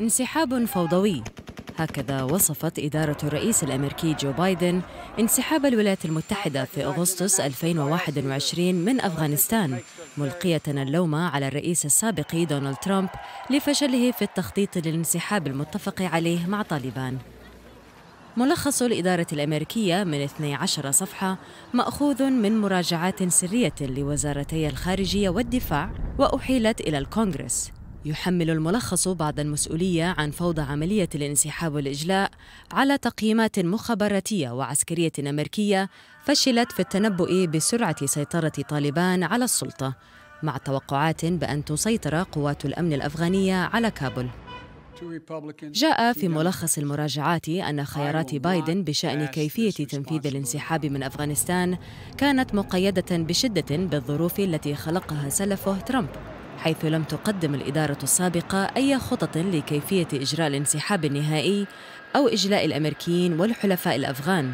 انسحاب فوضوي هكذا وصفت إدارة الرئيس الأمريكي جو بايدن انسحاب الولايات المتحدة في أغسطس 2021 من أفغانستان ملقية اللوم على الرئيس السابق دونالد ترامب لفشله في التخطيط للانسحاب المتفق عليه مع طالبان ملخص الإدارة الأمريكية من 12 صفحة مأخوذ من مراجعات سرية لوزارتي الخارجية والدفاع وأحيلت إلى الكونغرس يحمل الملخص بعض المسؤولية عن فوضى عملية الانسحاب والإجلاء على تقييمات مخابراتية وعسكرية أمريكية فشلت في التنبؤ بسرعة سيطرة طالبان على السلطة مع توقعات بأن تسيطر قوات الأمن الأفغانية على كابول جاء في ملخص المراجعات أن خيارات بايدن بشأن كيفية تنفيذ الانسحاب من أفغانستان كانت مقيدة بشدة بالظروف التي خلقها سلفه ترامب حيث لم تقدم الإدارة السابقة أي خطط لكيفية إجراء الانسحاب النهائي أو إجلاء الأمريكيين والحلفاء الأفغان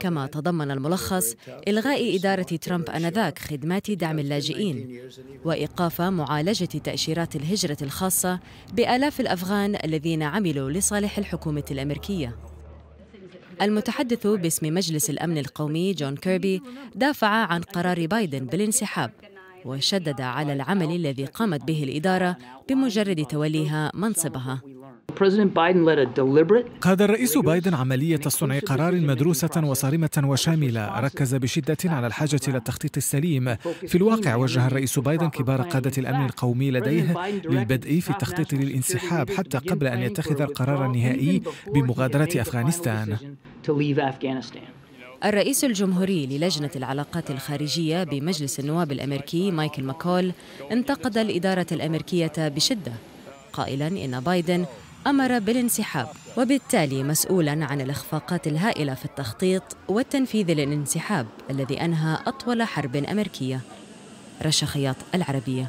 كما تضمن الملخص إلغاء إدارة ترامب أنذاك خدمات دعم اللاجئين وإيقاف معالجة تأشيرات الهجرة الخاصة بآلاف الأفغان الذين عملوا لصالح الحكومة الأمريكية المتحدث باسم مجلس الأمن القومي جون كيربي دافع عن قرار بايدن بالانسحاب وشدد على العمل الذي قامت به الإدارة بمجرد توليها منصبها قاد الرئيس بايدن عملية صنع قرار مدروسة وصارمة وشاملة ركز بشدة على الحاجة إلى التخطيط السليم في الواقع وجه الرئيس بايدن كبار قادة الأمن القومي لديه للبدء في التخطيط للانسحاب حتى قبل أن يتخذ القرار النهائي بمغادرة أفغانستان الرئيس الجمهوري للجنة العلاقات الخارجية بمجلس النواب الأمريكي مايكل ماكول انتقد الإدارة الأمريكية بشدة قائلا إن بايدن أمر بالانسحاب وبالتالي مسؤولا عن الإخفاقات الهائلة في التخطيط والتنفيذ للانسحاب الذي أنهى أطول حرب أمريكية رشا خياط العربية